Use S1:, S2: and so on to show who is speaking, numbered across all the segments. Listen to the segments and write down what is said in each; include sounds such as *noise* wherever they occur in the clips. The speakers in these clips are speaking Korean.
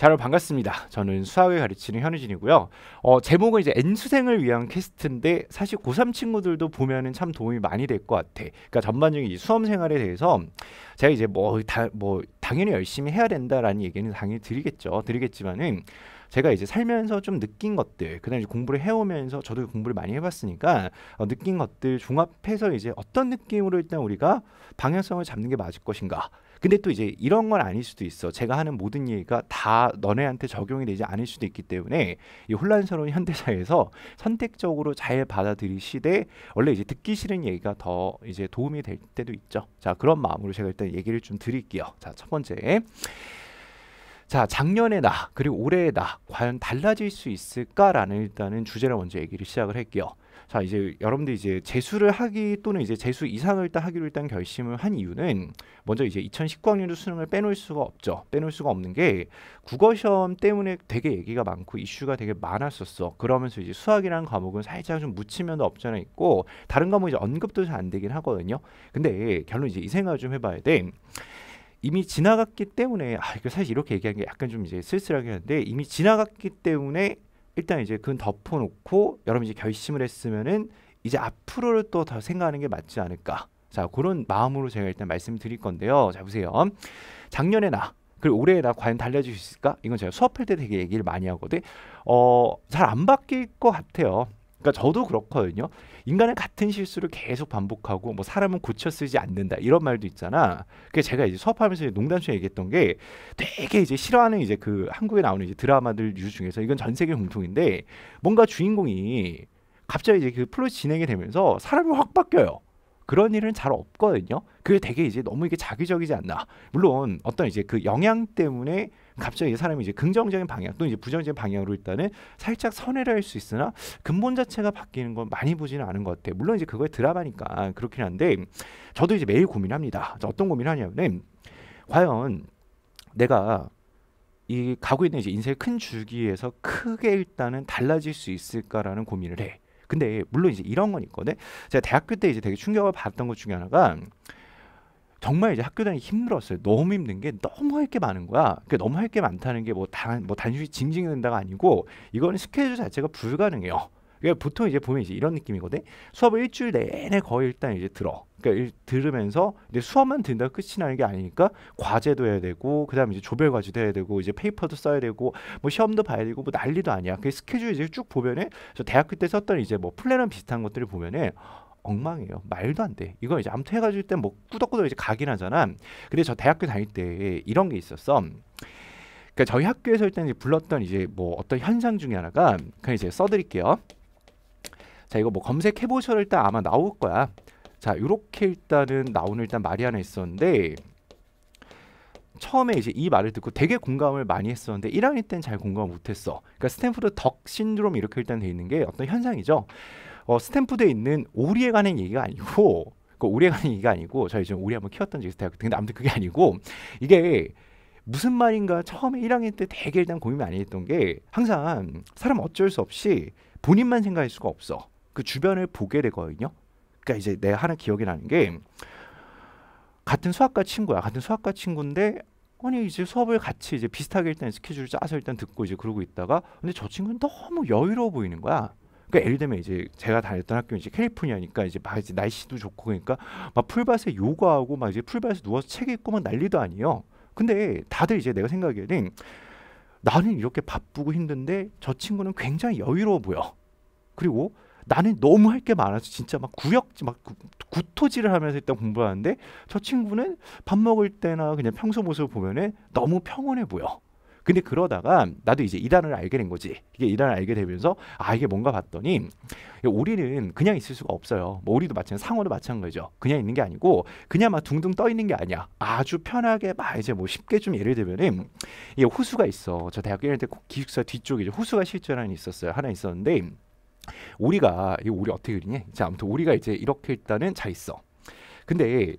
S1: 자, 여 반갑습니다. 저는 수학을 가르치는 현우진이고요. 어, 제목은 이제 N수생을 위한 퀘스트인데 사실 고3 친구들도 보면은 참 도움이 많이 될 것 같아. 그러니까 전반적인 수험 생활에 대해서 제가 이제 뭐, 다, 뭐 당연히 열심히 해야 된다라는 얘기는 당연히 드리겠죠. 드리겠지만은 제가 이제 살면서 좀 느낀 것들, 그다음에 공부를 해오면서 저도 공부를 많이 해봤으니까 어, 느낀 것들 종합해서 이제 어떤 느낌으로 일단 우리가 방향성을 잡는 게 맞을 것인가. 근데 또 이제 이런 건 아닐 수도 있어. 제가 하는 모든 얘기가 다 너네한테 적용이 되지 않을 수도 있기 때문에 이 혼란스러운 *laughs* 현대사에서 선택적으로 잘 받아들이시되 원래 이제 듣기 싫은 얘기가 더 이제 도움이 될 때도 있죠. 자, 그런 마음으로 제가 일단 얘기를 좀 드릴게요. 자, 첫 번째. 자, 작년의 나, 그리고 올해의 나, 과연 달라질 수 있을까라는 일단은 주제를 먼저 얘기를 시작을 할게요. 자 이제 여러분들 이제 재수를 하기 또는 이제 재수 이상을 일단 하기로 일단 결심을 한 이유는 먼저 이제 2019학년도 수능을 빼놓을 수가 없죠. 빼놓을 수가 없는 게 국어 시험 때문에 되게 얘기가 많고 이슈가 되게 많았었어. 그러면서 이제 수학이라는 과목은 살짝 좀 묻히면도 없잖아 있고 다른 과목 이제 언급도 잘 안 되긴 하거든요. 근데 결론 이제 이 생각을 좀 해봐야 돼. 이미 지나갔기 때문에 아 이거 사실 이렇게 얘기하는게 약간 좀 이제 쓸쓸하긴 한데 이미 지나갔기 때문에 일단 이제 그건 덮어놓고 여러분 이제 결심을 했으면은 이제 앞으로를 또 더 생각하는 게 맞지 않을까. 자 그런 마음으로 제가 일단 말씀드릴 건데요. 자 보세요. 작년에 나 그리고 올해 나 과연 달라질 수 있을까? 이건 제가 수업할 때 되게 얘기를 많이 하거든. 어, 잘 안 바뀔 것 같아요. 그러니까 저도 그렇거든요. 인간은 같은 실수를 계속 반복하고 뭐 사람은 고쳐 쓰지 않는다 이런 말도 있잖아. 그 제가 이제 수업하면서 농담처럼 얘기했던 게 되게 이제 싫어하는 이제 그 한국에 나오는 이제 드라마들 유 중에서 이건 전 세계 공통인데 뭔가 주인공이 갑자기 이제 그 플롯이 진행이 되면서 사람이 확 바뀌어요. 그런 일은 잘 없거든요. 그게 되게 이제 너무 이게 자기적이지 않나. 물론 어떤 이제 그 영향 때문에 갑자기 이 사람이 이제 긍정적인 방향 또 이제 부정적인 방향으로 일단은 살짝 선회를 할 수 있으나 근본 자체가 바뀌는 건 많이 보지는 않은 것 같아요. 물론 이제 그거에 드라마니까 그렇긴 한데 저도 이제 매일 고민합니다. 어떤 고민을 하냐면 은 과연 내가 이 가고 있는 이제 인생의 큰주기에서 크게 일단은 달라질 수 있을까라는 고민을 해. 근데 물론 이제 이런 건 있거든. 제가 대학교 때 이제 되게 충격을 받았던 것 중에 하나가 정말 이제 학교 다니기 힘들었어요. 너무 힘든 게 너무 할 게 많은 거야. 그러니까 너무 할 게 많다는 게 뭐단뭐 뭐 단순히 징징된다가 이 아니고 이거는 스케줄 자체가 불가능해요. 그러니까 보통 이제 보면 이제 이런 느낌이거든. 수업을 일주일 내내 거의 일단 이제 들어. 그러니까 들으면서 이제 수업만 듣는다 끝이 나는 게 아니니까 과제도 해야 되고 그다음에 이제 조별 과제도 해야 되고 이제 페이퍼도 써야 되고 뭐 시험도 봐야 되고 뭐 난리도 아니야. 그 스케줄 이제 쭉 보면은 저 대학교 때 썼던 이제 뭐 플래너 비슷한 것들을 보면은 엉망이에요. 말도 안 돼. 이거 이제 아무튼 해가지고 일단 뭐 꾸덕꾸덕 이제 가긴 하잖아. 근데 저 대학교 다닐 때 이런 게 있었어. 그러니까 저희 학교에서 일단 이제 불렀던 이제 뭐 어떤 현상 중에 하나가 그냥 이제 써드릴게요. 자 이거 뭐 검색해 보셔도 일단 아마 나올 거야. 자 이렇게 일단은 나오는 일단 말이 하나 있었는데 처음에 이제 이 말을 듣고 되게 공감을 많이 했었는데 1학년 때는 잘 공감을 못했어. 그러니까 스탠프드 덕 신드롬 이렇게 일단 돼 있는 게 어떤 현상이죠. 어, 스탠프드에 있는 오리에 관한 얘기가 아니고 그 오리에 관한 얘기가 아니고 저희 지금 오리 한번 키웠던 적이 있어요. 근데 아무튼 그게 아니고 이게 무슨 말인가 처음에 1학년 때 되게 일단 고민 이 많이 했던 게 항상 사람 어쩔 수 없이 본인만 생각할 수가 없어. 그 주변을 보게 되거든요. 그러니까 이제 내가 하나 기억이 나는 게 같은 수학과 친구야. 같은 수학과 친구인데 아니 이제 수업을 같이 이제 비슷하게 일단 스케줄 을 짜서 일단 듣고 이제 그러고 있다가 근데 저 친구는 너무 여유로워 보이는 거야. 그러니까 예를 들면 이제 제가 다녔던 학교 이제 캘리포니아니까 이제 막 이제 날씨도 좋고 그러니까 막 풀밭에 요가하고 막 이제 풀밭에 누워서 책 읽고 막 난리도 아니에요. 근데 다들 이제 내가 생각에는 나는 이렇게 바쁘고 힘든데 저 친구는 굉장히 여유로워 보여. 그리고 나는 너무 할 게 많아서 진짜 막 구역지 막 구토질을 하면서 일단 공부하는데 저 친구는 밥 먹을 때나 그냥 평소 모습을 보면은 너무 평온해 보여. 근데 그러다가 나도 이제 이단을 알게 된 거지. 이게 이단을 알게 되면서 아 이게 뭔가 봤더니 오리는 그냥 있을 수가 없어요. 뭐 오리도 마찬 상어도 마찬가지죠. 그냥 있는 게 아니고 그냥 막 둥둥 떠 있는 게 아니야. 아주 편하게 막 이제 뭐 쉽게 좀 예를 들면은 이 호수가 있어. 저 대학교 다닐 때 기숙사 뒤쪽에 이제 호수가 실제 하나 있었어요. 하나 있었는데 오리가 이 오리 어떻게 그리냐? 자 아무튼 오리가 이제 이렇게 일단은 자 있어. 근데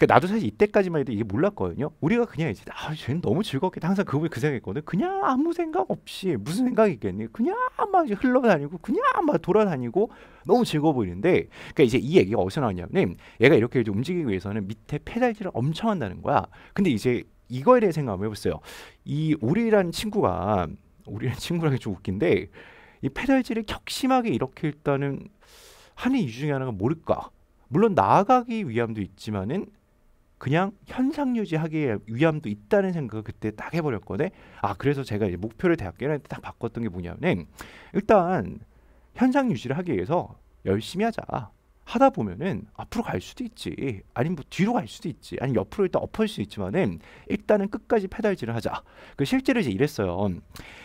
S1: 그러니까 나도 사실 이때까지만 해도 이게 몰랐거든요. 우리가 그냥 이제 아, 쟤는 너무 즐겁게 항상 그분이 그 생각했거든. 그냥 아무 생각 없이 무슨 생각이 있겠니? 그냥 막 흘러다니고 그냥 막 돌아다니고 너무 즐거워 보이는데 그러니까 이제 이 얘기가 어디서 나왔냐면 얘가 이렇게 이제 움직이기 위해서는 밑에 페달질을 엄청 한다는 거야. 근데 이제 이거에 대해 생각 한 해보세요. 이 우리라는 친구가 우리라는 친구랑 좀 웃긴데 이 페달질을 격심하게 이렇게 일단은 하는 이유 중에 하나가 뭘까? 물론 나아가기 위함도 있지만은 그냥 현상 유지하기에 위함도 있다는 생각을 그때 딱 해버렸거든. 아 그래서 제가 이제 목표를 대학교 1학년 때딱 바꿨던 게 뭐냐면 일단 현상 유지를 하기 위해서 열심히 하자. 하다 보면은 앞으로 갈 수도 있지 아니면 뭐 뒤로 갈 수도 있지 아니 옆으로 일단 엎을 수 있지만은 일단은 끝까지 페달질을 하자 그 실제로 이제 이랬어요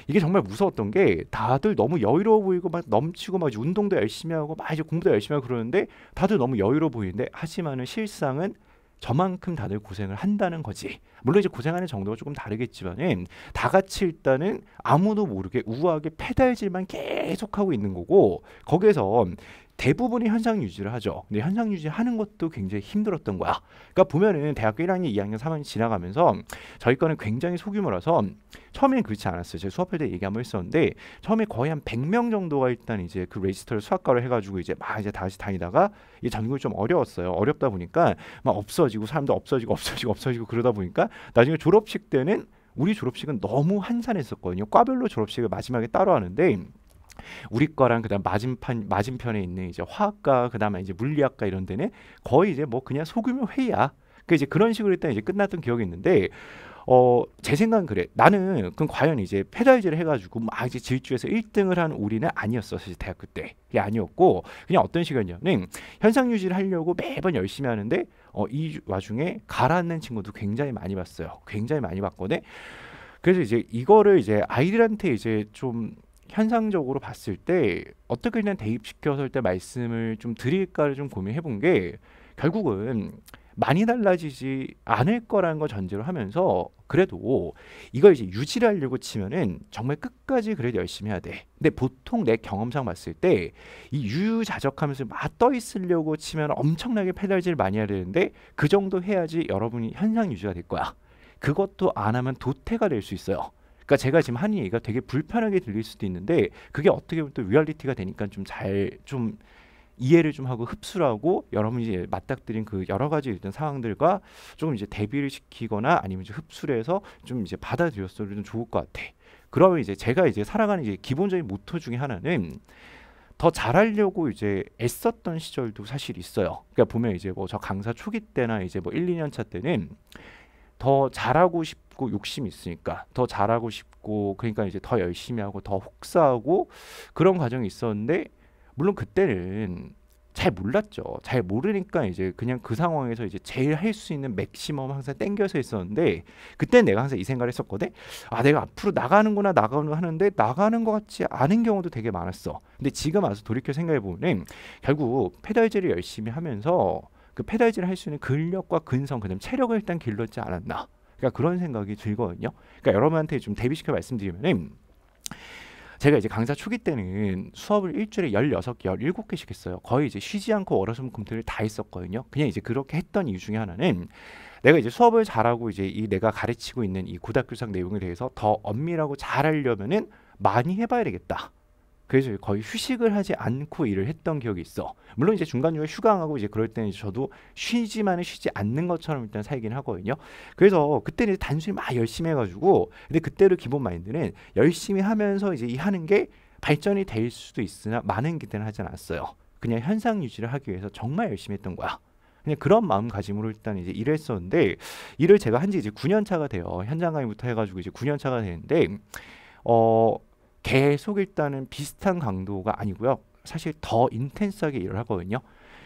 S1: 이게 정말 무서웠던 게 다들 너무 여유로워 보이고 막 넘치고 막 운동도 열심히 하고 막 이제 공부도 열심히 하고 그러는데 다들 너무 여유로워 보이는데 하지만은 실상은 저만큼 다들 고생을 한다는 거지. 물론 이제 고생하는 정도가 조금 다르겠지만다 같이 일단은 아무도 모르게 우아하게 페달질만 계속하고 있는 거고 거기에서 대부분이 현상 유지를 하죠. 근데 현상 유지하는 것도 굉장히 힘들었던 거야. 아. 그러니까 보면은 대학교 1학년, 2학년, 3학년 지나가면서 저희 거는 굉장히 소규모라서 처음엔 그렇지 않았어요. 제가 수업할 때 얘기 한번 했었는데 처음에 거의 한 100명 정도가 일단 이제 그 레지스터를 수학과로 해가지고 이제 막 이제 다시 다니다가 이 전국이 좀 어려웠어요. 어렵다 보니까 막 없어지고 사람도 없어지고 없어지고 없어지고 그러다 보니까 나중에 졸업식 때는 우리 졸업식은 너무 한산했었거든요. 과별로 졸업식을 마지막에 따로 하는데 우리 과랑 그다음 맞은편 맞은편에 있는 이제 화학과 그다음에 이제 물리학과 이런 데는 거의 이제 뭐 그냥 소규모 회의야. 그 이제 그런 식으로 했단 이제 끝났던 기억이 있는데 어, 제 생각은 그래. 나는 그럼 과연 이제 페달질을 해가지고 막 이제 질주에서 1등을 한 우리는 아니었어. 사 대학교 때. 그게 아니었고 그냥 어떤 시간이냐면 현상 유지를 하려고 매번 열심히 하는데 어, 이 와중에 가라앉는 친구도 굉장히 많이 봤어요. 굉장히 많이 봤거든. 그래서 이제 이거를 이제 아이들한테 이제 좀 현상적으로 봤을 때 어떻게 그냥 대입시켰을 때 말씀을 좀 드릴까를 좀 고민해 본게 결국은 많이 달라지지 않을 거라는 걸 전제로 하면서 그래도 이걸 이제 유지를 하려고 치면은 정말 끝까지 그래도 열심히 해야 돼. 근데 보통 내 경험상 봤을 때 이 유유자적하면서 맞떠 있으려고 치면 엄청나게 페달질 많이 해야 되는데 그 정도 해야지 여러분이 현상 유지가 될 거야. 그것도 안 하면 도태가 될 수 있어요. 그러니까 제가 지금 한 얘기가 되게 불편하게 들릴 수도 있는데 그게 어떻게 보면 또 리얼리티가 되니까 좀 잘좀 좀 이해를 좀 하고 흡수를 하고 여러분이 이제 맞닥뜨린 그 여러 가지 일단 상황들과 조금 이제 대비를 시키거나 아니면 이제 흡수를 해서 좀 이제 받아들였으면 좋을 것 같아. 그러면 이제 제가 이제 살아가는 이제 기본적인 모토 중에 하나는 더 잘하려고 이제 애썼던 시절도 사실 있어요. 그러니까 보면 이제 뭐 저 강사 초기 때나 이제 뭐 1, 2년 차 때는 더 잘하고 싶 싶고 욕심이 있으니까 더 잘하고 싶고 그러니까 이제 더 열심히 하고 더 혹사하고 그런 과정이 있었는데 물론 그때는 잘 몰랐죠. 잘 모르니까 이제 그냥 그 상황에서 이제 제일 할 수 있는 맥시멈 항상 땡겨서 있었는데 그때 내가 항상 이 생각을 했었거든. 아 내가 앞으로 나가는구나 나가는 하는데 나가는 것 같지 않은 경우도 되게 많았어. 근데 지금 와서 돌이켜 생각해 보면 결국 페달질을 열심히 하면서 그 페달질을 할 수 있는 근력과 근성 그다음 체력을 일단 길렀지 않았나. 그러니까 그런 생각이 들거든요. 그러니까 여러분한테 좀 대비시켜 말씀드리면 제가 이제 강사 초기 때는 수업을 일주일에 1 6개1 7 개씩 했어요. 거의 이제 쉬지 않고 월화수목 금토를 다 했었거든요. 그냥 이제 그렇게 했던 이유 중에 하나는 내가 이제 수업을 잘하고 이제 이 내가 가르치고 있는 이 고등학교상 내용에 대해서 더 엄밀하고 잘 하려면은 많이 해봐야 되겠다. 그래서 거의 휴식을 하지 않고 일을 했던 기억이 있어. 물론 이제 중간중간 휴강하고 이제 그럴 때는 저도 쉬지만은 쉬지 않는 것처럼 일단 살긴 하거든요. 그래서 그때는 단순히 막 열심히 해가지고 근데 그때를 기본 마인드는 열심히 하면서 이제 이 하는 게 발전이 될 수도 있으나 많은 기대는 하지 않았어요. 그냥 현상 유지를 하기 위해서 정말 열심히 했던 거야. 그냥 그런 마음가짐으로 일단 이제 일을 했었는데 일을 제가 한지 이제 9년 차가 돼요. 현장 강의부터 해가지고 이제 9년 차가 되는데 어 계속 일단은 비슷한 강도가 아니고요. 사실 더 인텐스하게 일을 하거든요.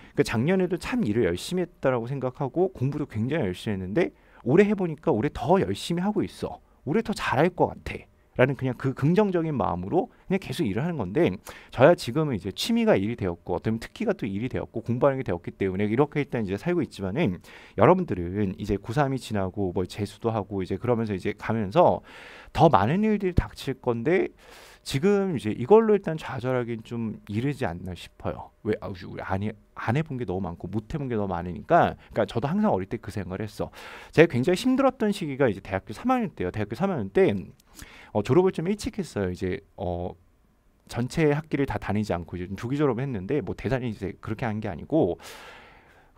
S1: 그러니까 작년에도 참 일을 열심히 했다라고 생각하고 공부도 굉장히 열심히 했는데 올해 해보니까 올해 더 열심히 하고 있어. 올해 더 잘할 것 같아. 라는 그냥 그 긍정적인 마음으로 그냥 계속 일을 하는 건데 저야 지금은 이제 취미가 일이 되었고 어떻게 보면 특기가 또 일이 되었고 공부하는 게 되었기 때문에 이렇게 일단 이제 살고 있지만은 여러분들은 이제 고3이 지나고 뭐 재수도 하고 이제 그러면서 이제 가면서 더 많은 일들이 닥칠 건데 지금 이제 이걸로 일단 좌절하기는 좀 이르지 않나 싶어요. 왜아리안 해본 게 너무 많고 못 해본 게 너무 많으니까. 그러니까 저도 항상 어릴 때 그 생각을 했어. 제가 굉장히 힘들었던 시기가 이제 대학교 3학년 때요. 대학교 3학년 때 어, 졸업을 좀 일찍 했어요. 이제 어 전체 학기를 다 다니지 않고 이제 조기 졸업을 했는데 뭐 대단히 이제 그렇게 한 게 아니고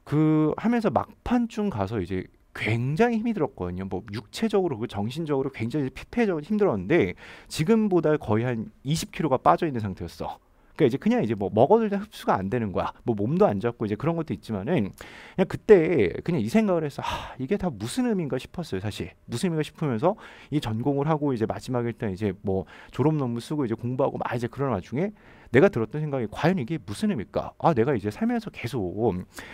S1: 그 하면서 막판쯤 가서 이제 굉장히 힘이 들었거든요. 뭐 육체적으로 그 정신적으로 굉장히 피폐적으로 힘들었는데 지금보다 거의 한 20kg가 빠져 있는 상태였어. 그러니까 이제 그냥 이제 뭐 먹어도 그냥 흡수가 안 되는 거야. 뭐 몸도 안 잡고 이제 그런 것도 있지만은 그냥 그때 그냥 이 생각을 해서 아 이게 다 무슨 의미인가 싶었어요. 사실 무슨 의미가 싶으면서 이 전공을 하고 이제 마지막에 일단 이제 뭐 졸업 논문 쓰고 이제 공부하고 막 이제 그런 와중에 내가 들었던 생각이 과연 이게 무슨 의미일까? 아 내가 이제 살면서 계속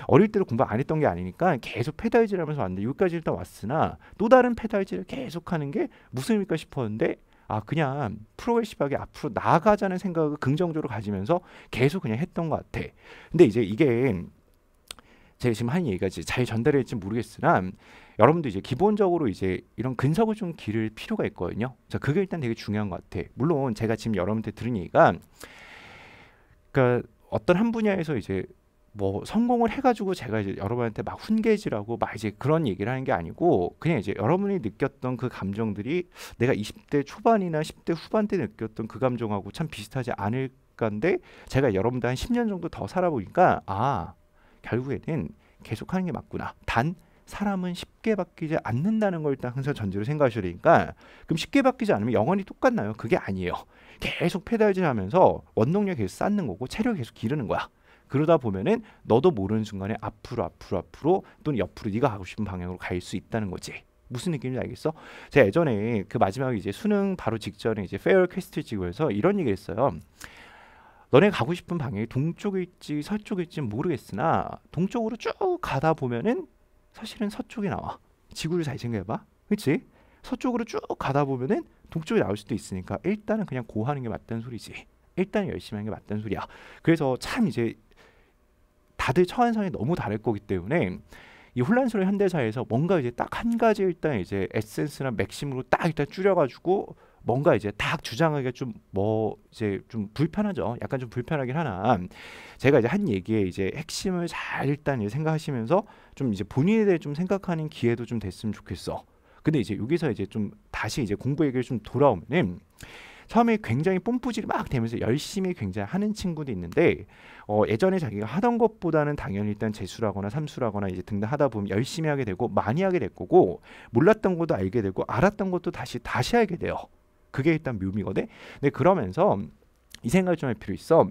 S1: 어릴 때로 공부 안 했던 게 아니니까 계속 페다질 하면서 왔는데 여기까지 일단 왔으나 또 다른 페다질을 계속하는 게 무슨 의미일까 싶었는데 아 그냥 프로그레시브하게 앞으로 나아가자는 생각을 긍정적으로 가지면서 계속 그냥 했던 것 같아. 근데 이제 이게 제가 지금 한 얘기가 이제 잘 전달될지 모르겠으나 여러분도 이제 기본적으로 이제 이런 근석을 좀 기를 필요가 있거든요. 자 그게 일단 되게 중요한 것 같아. 물론 제가 지금 여러분한테 들은 얘기가 그러니까 어떤 한 분야에서 이제 뭐 성공을 해가지고 제가 이제 여러분한테 막훈계지라고막 이제 그런 얘기를 하는 게 아니고 그냥 이제 여러분이 느꼈던 그 감정들이 내가 20대 초반이나 10대 후반 때 느꼈던 그 감정하고 참 비슷하지 않을까인데 제가 여러분들 한 10년 정도 더 살아보니까 아 결국에는 계속하는 게 맞구나. 단 사람은 쉽게 바뀌지 않는다는 걸 일단 항상 전제로 생각하셔야 되니까 그럼 쉽게 바뀌지 않으면 영원히 똑같나요? 그게 아니에요. 계속 페달질하면서 원동력 계속 쌓는 거고 체력 계속 기르는 거야. 그러다 보면은 너도 모르는 순간에 앞으로 앞으로 앞으로 또는 옆으로 네가 가고 싶은 방향으로 갈 수 있다는 거지. 무슨 느낌인지 알겠어? 제가 예전에 그 마지막에 이제 수능 바로 직전에 이제 페어 퀘스트 지구에서 이런 얘기를 했어요. 너네 가고 싶은 방향이 동쪽일지 서쪽일지 모르겠으나 동쪽으로 쭉 가다 보면은 사실은 서쪽이 나와. 지구를 잘 생각해봐. 그치? 서쪽으로 쭉 가다 보면은 동쪽이 나올 수도 있으니까 일단은 그냥 고하는 게 맞다는 소리지. 일단 열심히 하는 게 맞다는 소리야. 그래서 참 이제 다들 처한 상황이 너무 다를 거기 때문에 이 혼란스러운 현대사에서 뭔가 이제 딱 한 가지 일단 이제 에센스나 맥심으로 딱 일단 줄여가지고 뭔가 이제 딱 주장하기가 좀 뭐 이제 좀 불편하죠. 약간 좀 불편하긴 하나 제가 이제 한 얘기에 이제 핵심을 잘 일단 생각하시면서 좀 이제 본인에 대해 좀 생각하는 기회도 좀 됐으면 좋겠어. 근데 이제 여기서 이제 좀 다시 이제 공부 얘기를 좀 돌아오면은 처음에 굉장히 뽐뿌질이 막 되면서 열심히 굉장히 하는 친구도 있는데 어, 예전에 자기가 하던 것보다는 당연히 일단 재수라거나 삼수라거나 이제 등등 하다 보면 열심히 하게 되고 많이 하게 될 거고 몰랐던 것도 알게 되고 알았던 것도 다시 다시 알게 돼요. 그게 일단 묘미거든. 근데 그러면서 이 생각을 좀할 필요 있어.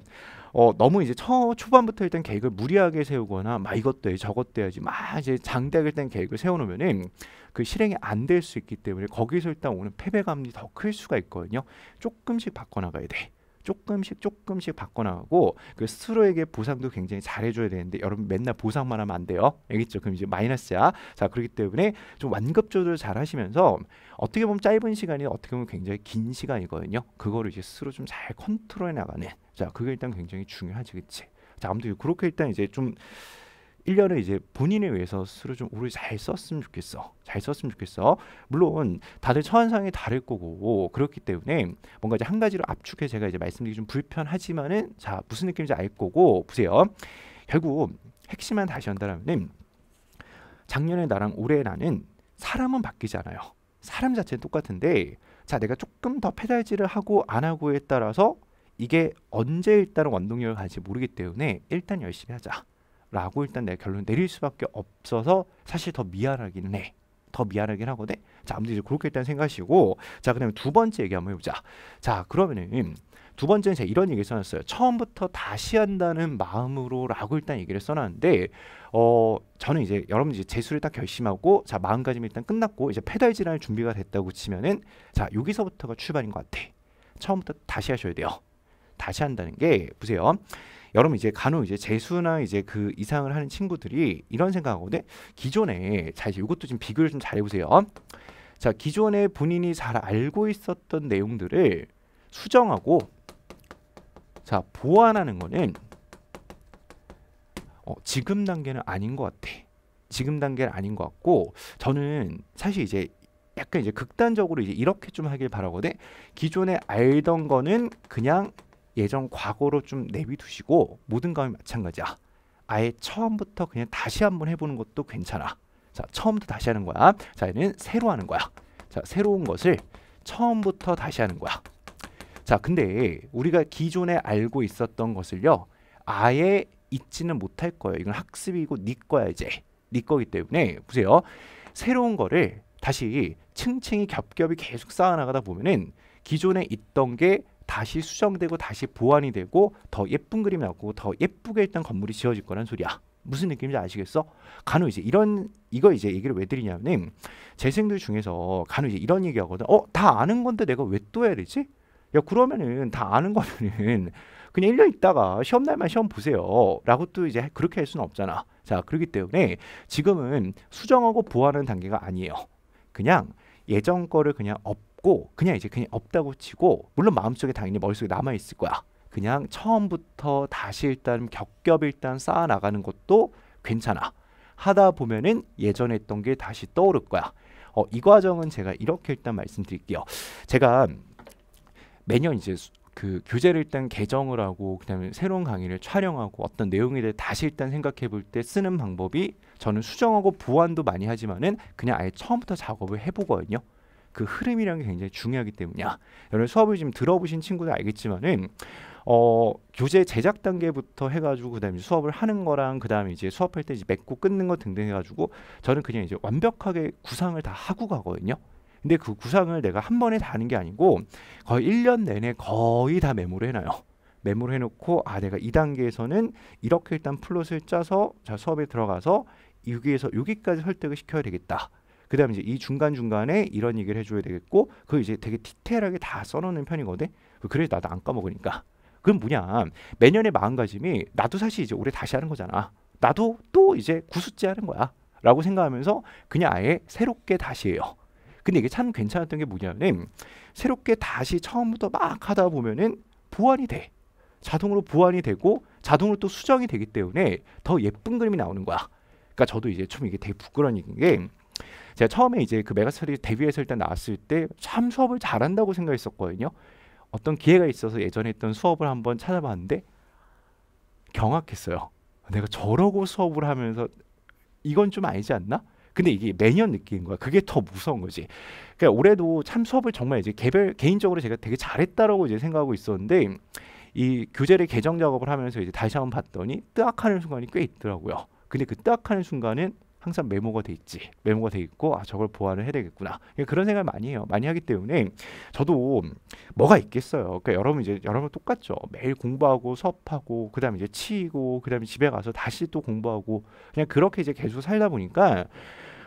S1: 어, 너무 이제 처, 초반부터 일단 계획을 무리하게 세우거나 막 이것도 해 저것도 해야지 막 이제 장대하게 일단 계획을 세워놓으면은 그 실행이 안 될 수 있기 때문에 거기서 일단 오는 패배감이 더 클 수가 있거든요. 조금씩 바꿔나가야 돼. 조금씩 조금씩 바꿔나가고 그 스스로에게 보상도 굉장히 잘해줘야 되는데 여러분 맨날 보상만 하면 안 돼요 알겠죠 그럼 이제 마이너스야 자 그렇기 때문에 좀 완급 조절 잘 하시면서 어떻게 보면 짧은 시간이 어떻게 보면 굉장히 긴 시간이거든요 그거를 이제 스스로 좀 잘 컨트롤해 나가는 자 그게 일단 굉장히 중요하지 그치 자 아무튼 그렇게 일단 이제 좀 1년을 이제 본인에 의해서 술을 좀 오래 잘 썼으면 좋겠어. 잘 썼으면 좋겠어. 물론 다들 처한상이 다를 거고 그렇기 때문에 뭔가 이제 한 가지로 압축해 제가 이제 말씀드리기 좀 불편하지만은 자 무슨 느낌인지 알 거고 보세요. 결국 핵심만 다시 한다면 작년에 나랑 올해 나는 사람은 바뀌지 않아요. 사람 자체는 똑같은데 자 내가 조금 더 페달질을 하고 안 하고에 따라서 이게 언제 일단은 원동력을 가지 모르기 때문에 일단 열심히 하자. 라고 일단 내 결론 내릴 수밖에 없어서 사실 더미안하긴 해. 더 미안하긴 하거든. 자, 아무튼 이제 그렇게 일단 생각하시고 자, 그다음에 두 번째 얘기 한번 해보자. 자, 그러면은 두 번째는 제가 이런 얘기 써놨어요. 처음부터 다시 한다는 마음으로라고 일단 얘기를 써놨는데 어 저는 이제 여러분 이제 재수를 딱 결심하고 자 마음가짐이 일단 끝났고 이제 페달 진할 준비가 됐다고 치면은 자 여기서부터가 출발인 것 같아. 처음부터 다시 하셔야 돼요. 다시 한다는 게 보세요. 여러분 이제 간혹 이제 재수나 이제 그 이상을 하는 친구들이 이런 생각하고든 기존에 자 이제 이것도 좀 비교를 좀 잘해 보세요. 자 기존에 본인이 잘 알고 있었던 내용들을 수정하고 자 보완하는 거는 어, 지금 단계는 아닌 것 같아. 지금 단계는 아닌 것 같고 저는 사실 이제 약간 이제 극단적으로 이제 이렇게 좀 하길 바라거든. 기존에 알던 거는 그냥 예전 과거로 좀 내비두시고 모든 감이 마찬가지야. 아예 처음부터 그냥 다시 한번 해보는 것도 괜찮아. 자, 처음부터 다시 하는 거야. 자, 얘는 새로 하는 거야. 자, 새로운 것을 처음부터 다시 하는 거야. 자, 근데 우리가 기존에 알고 있었던 것을요. 아예 잊지는 못할 거예요. 이건 학습이고 네 거야 이제. 네 거기 때문에 보세요. 새로운 거를 다시 층층이 겹겹이 계속 쌓아나가다 보면은 기존에 있던 게 다시 수정되고 다시 보완이 되고 더 예쁜 그림이 나오고 더 예쁘게 일단 건물이 지어질 거란 소리야. 무슨 느낌인지 아시겠어? 간혹 이제 이런 이거 이제 얘기를 왜 드리냐면 재생들 중에서 간혹 이제 이런 얘기 하거든. 어, 다 아는 건데 내가 왜 또 해야 되지? 야, 그러면은 다 아는 거면은 그냥 1년 있다가 시험 날만 시험 보세요. 라고 또 이제 그렇게 할 수는 없잖아. 자, 그렇기 때문에 지금은 수정하고 보완하는 단계가 아니에요. 그냥 예전 거를 그냥 업 없고 그냥 이제 그냥 없다고 치고 물론 마음속에 당연히 머릿속에 남아 있을 거야. 그냥 처음부터 다시 일단 겹겹 일단 쌓아 나가는 것도 괜찮아. 하다 보면은 예전에 했던 게 다시 떠오를 거야. 어, 이 과정은 제가 이렇게 일단 말씀드릴게요. 제가 매년 이제 그 교재를 일단 개정을 하고 그다음에 새로운 강의를 촬영하고 어떤 내용에 대해 다시 일단 생각해 볼 때 쓰는 방법이 저는 수정하고 보완도 많이 하지만은 그냥 아예 처음부터 작업을 해보거든요. 그 흐름이라는 게 굉장히 중요하기 때문이야. 여러분 수업을 지금 들어보신 친구들 알겠지만은 어, 교재 제작 단계부터 해가지고 그다음에 수업을 하는 거랑 그다음에 이제 수업할 때 이제 맺고 끊는 거 등등 해가지고 저는 그냥 이제 완벽하게 구상을 다 하고 가거든요. 근데 그 구상을 내가 한 번에 다 하는 게 아니고 거의 일년 내내 거의 다 메모를 해놔요. 메모를 해놓고 아 내가 이 단계에서는 이렇게 일단 플롯을 짜서 자 수업에 들어가서 여기에서 여기까지 설득을 시켜야 되겠다. 그다음에 이제 이 중간 중간에 이런 얘기를 해줘야 되겠고 그 이제 되게 디테일하게 다 써놓는 편이거든. 그래 나도 안 까먹으니까. *laughs* 그건 뭐냐 매년의 마음가짐이 나도 사실 이제 올해 다시 하는 거잖아. 나도 또 이제 구수째 하는 거야. 라고 생각하면서 그냥 아예 새롭게 다시 해요. 근데 이게 참 괜찮았던 게 뭐냐면 새롭게 다시 처음부터 막 하다 보면은 보완이 돼. 자동으로 보완이 되고 자동으로 또 수정이 되기 때문에 더 예쁜 그림이 나오는 거야. 그러니까 저도 이제 좀 이게 되게 부끄러운 얘기인 게 제가 처음에 이제 그 메가스터디 데뷔해서 일단 나왔을 때 참 수업을 잘한다고 생각했었거든요. 어떤 기회가 있어서 예전에 했던 수업을 한번 찾아봤는데 경악했어요. 내가 저러고 수업을 하면서 이건 좀 아니지 않나? 근데 이게 매년 느끼는 거야. 그게 더 무서운 거지. 그러니까 올해도 참 수업을 정말 이제 개별 개인적으로 제가 되게 잘했다라고 이제 생각하고 있었는데 이 교재를 개정 작업을 하면서 이제 다시 한번 봤더니 뜨악하는 순간이 꽤 있더라고요. 근데 그 뜨악하는 순간은 항상 메모가 돼 있지 메모가 돼 있고 아 저걸 보완을 해야 되겠구나 그런 생각을 많이 해요 많이 하기 때문에 저도 뭐가 있겠어요 그러니까 여러분 이제 여러분 똑같죠 매일 공부하고 수업하고 그다음에 이제 치고 그다음에 집에 가서 다시 또 공부하고 그냥 그렇게 이제 계속 살다 보니까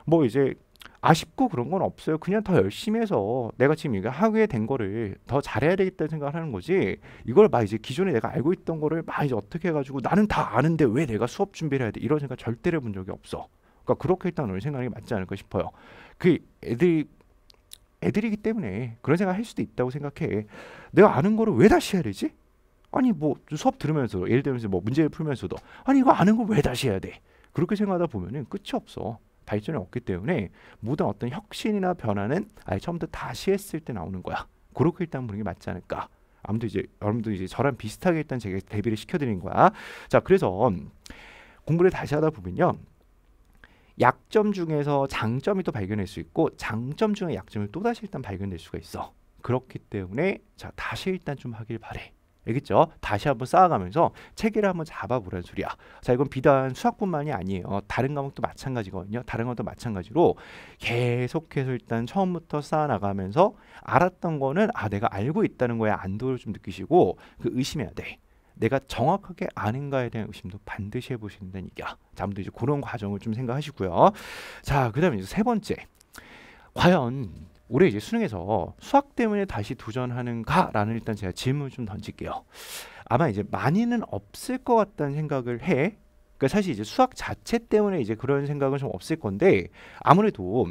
S1: 뭐 이제 아쉽고 그런 건 없어요. 그냥 더 열심히 해서 내가 지금 이게 하게 된 거를 더 잘해야 되겠다는 생각을 하는 거지. 이걸 막 이제 기존에 내가 알고 있던 거를 막 이제 어떻게 해가지고 나는 다 아는데 왜 내가 수업 준비를 해야 돼? 이런 생각 절대로 본 적이 없어. 그러니까 그렇게 일단 우리 생각이 맞지 않을까 싶어요. 그 애들이 애들이기 때문에 그런 생각 할 수도 있다고 생각해. 내가 아는 거를 왜 다시 해야 되지? 아니 뭐 수업 들으면서 예를 들면서 뭐 문제 풀면서도 아니 이거 아는 걸 왜 다시 해야 돼? 그렇게 생각하다 보면은 끝이 없어. 발전이 없기 때문에 모든 어떤 혁신이나 변화는 아예 처음부터 다시 했을 때 나오는 거야. 그렇게 일단 보는 게 맞지 않을까. 아무튼 이제 여러분도 이제 저랑 비슷하게 일단 제가 대비를 시켜드린 거야. 자 그래서 공부를 다시 하다 보면요. 약점 중에서 장점이 또 발견할 수 있고 장점 중에 약점을 또 다시 일단 발견될 수가 있어. 그렇기 때문에 자 다시 일단 좀 하길 바래. 알겠죠? 다시 한번 쌓아가면서 체계를 한번 잡아보라는 소리야. 자, 이건 비단 수학뿐만이 아니에요. 어, 다른 과목도 마찬가지거든요. 다른 것도 마찬가지로 계속해서 일단 처음부터 쌓아나가면서 알았던 거는 아 내가 알고 있다는 거에 안도를 좀 느끼시고 그 의심해야 돼. 내가 정확하게 아는가에 대한 의심도 반드시 해보시는 데는 이게 아무튼 이제 그런 과정을 좀 생각하시고요. 자, 그다음에 이제 세 번째, 과연 올해 이제 수능에서 수학 때문에 다시 도전하는가라는 일단 제가 질문을 좀 던질게요. 아마 이제 많이는 없을 것 같다는 생각을 해. 그러니까 사실 이제 수학 자체 때문에 이제 그런 생각은 좀 없을 건데 아무래도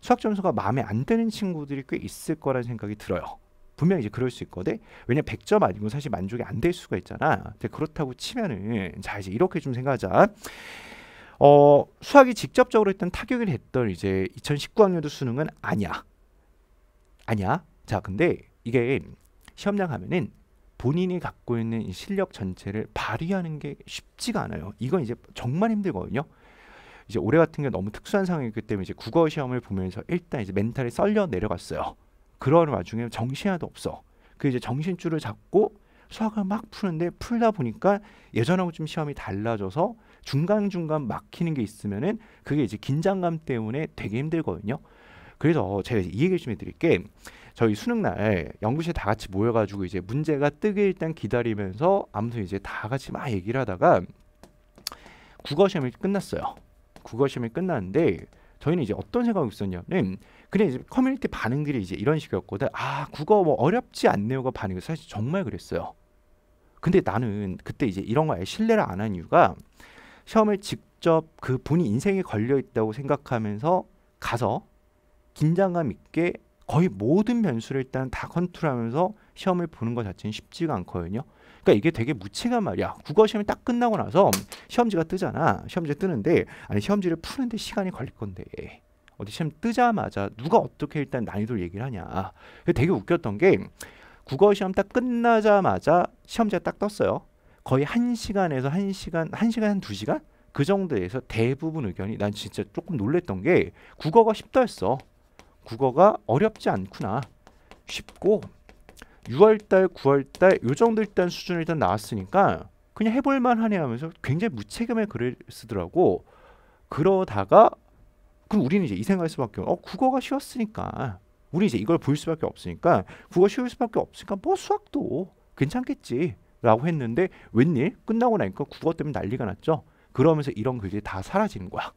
S1: 수학 점수가 마음에 안 드는 친구들이 꽤 있을 거라는 생각이 들어요. 분명히 이제 그럴 수 있거든. 왜냐 면 100점 아니면 사실 만족이 안 될 수가 있잖아. 근데 그렇다고 치면은 자 이제 이렇게 좀 생각하자. 어, 수학이 직접적으로 했던 타격을 했던 이제 2019학년도 수능은 아니야. 아니야. 자, 근데 이게 시험장 하면은 본인이 갖고 있는 실력 전체를 발휘하는 게 쉽지가 않아요. 이건 이제 정말 힘들거든요. 이제 올해 같은 게 너무 특수한 상황이기 때문에 이제 국어 시험을 보면서 일단 이제 멘탈이 썰려 내려갔어요. 그런 와중에 정신 하나도 없어. 그 이제 정신줄을 잡고 수학을 막 푸는데 풀다 보니까 예전하고 좀 시험이 달라져서 중간중간 막히는 게 있으면은 그게 이제 긴장감 때문에 되게 힘들거든요. 그래서 제가 이 얘기를 좀 해드릴게 저희 수능 날 연구실 다 같이 모여가지고 이제 문제가 뜨길 일단 기다리면서 아무튼 이제 다 같이 막 얘기를 하다가 국어 시험이 끝났어요. 국어 시험이 끝났는데 저희는 이제 어떤 생각이 있었냐면 그래 이제 커뮤니티 반응들이 이제 이런 식이었거든. 아 국어 뭐 어렵지 않네요가 반응이 사실 정말 그랬어요. 근데 나는 그때 이제 이런 거에 신뢰를 안 한 이유가 시험을 직접 그 분이 인생에 걸려 있다고 생각하면서 가서 긴장감 있게 거의 모든 변수를 일단 다 컨트롤하면서 시험을 보는 것 자체는 쉽지가 않거든요. 그러니까 이게 되게 무책한 말이야. 국어 시험이 딱 끝나고 나서 시험지가 뜨잖아. 시험지 뜨는데 아니 시험지를 푸는데 시간이 걸릴 건데 어디 시험 뜨자마자 누가 어떻게 일단 난이도를 얘기를 하냐. 되게 웃겼던 게 국어 시험 딱 끝나자마자 시험지가 딱 떴어요. 거의 한 시간에서 한 시간, 한 시간 한 두 시간 그 정도에서 대부분 의견이 난 진짜 조금 놀랬던 게 국어가 쉽다였어. 국어가 어렵지 않구나. 쉽고 6월달, 9월달 요 정도 일단 수준 일단 나왔으니까 그냥 해볼만 하네 하면서 굉장히 무책임해 글을 쓰더라고. 그러다가 그럼 우리는 이제 이 생각할 수밖에 없어. 국어가 쉬웠으니까. 우리 이제 이걸 볼 수밖에 없으니까 국어 쉬울 수밖에 없으니까 뭐 수학도 괜찮겠지. 라고 했는데 웬일 끝나고 나니까 국어 때문에 난리가 났죠. 그러면서 이런 글들이 다 사라지는 거야.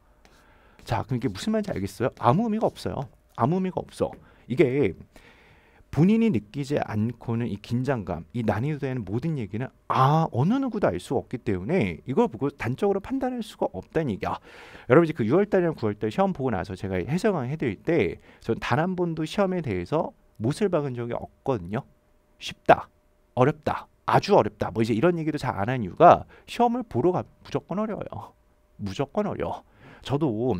S1: 자, 그게 무슨 말인지 알겠어요? 아무 의미가 없어요. 아무 의미가 없어. 이게 본인이 느끼지 않고는 이 긴장감, 이 난이도되는 모든 얘기는 아 어느 누구도 알 수 없기 때문에 이걸 보고 단적으로 판단할 수가 없다는 얘기야. 여러분 이제 그 6월달이랑 9월달 시험 보고 나서 제가 해설을 해드릴 때 저는 단한 번도 시험에 대해서 못을 박은 적이 없거든요. 쉽다, 어렵다, 아주 어렵다. 뭐 이제 이런 얘기도 잘 안 한 이유가 시험을 보러 가 무조건 어려요. 워 무조건 어려. 워 저도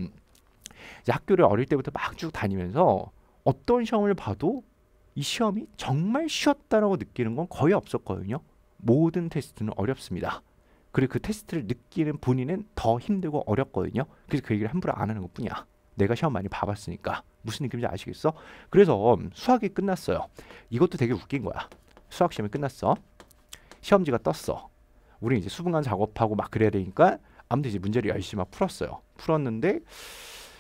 S1: 학교를 어릴 때부터 막 쭉 다니면서 어떤 시험을 봐도 이 시험이 정말 쉬웠다라고 느끼는 건 거의 없었거든요. 모든 테스트는 어렵습니다. 그리고 그 테스트를 느끼는 본인은 더 힘들고 어렵거든요. 그래서 그 얘기를 함부로 안 하는 것 뿐이야. 내가 시험 많이 봐봤으니까. 무슨 느낌인지 아시겠어? 그래서 수학이 끝났어요. 이것도 되게 웃긴 거야. 수학 시험이 끝났어. 시험지가 떴어. 우리 이제 수분간 작업하고 막 그래야 되니까 아무튼 이제 문제를 열심히 막 풀었어요. 풀었는데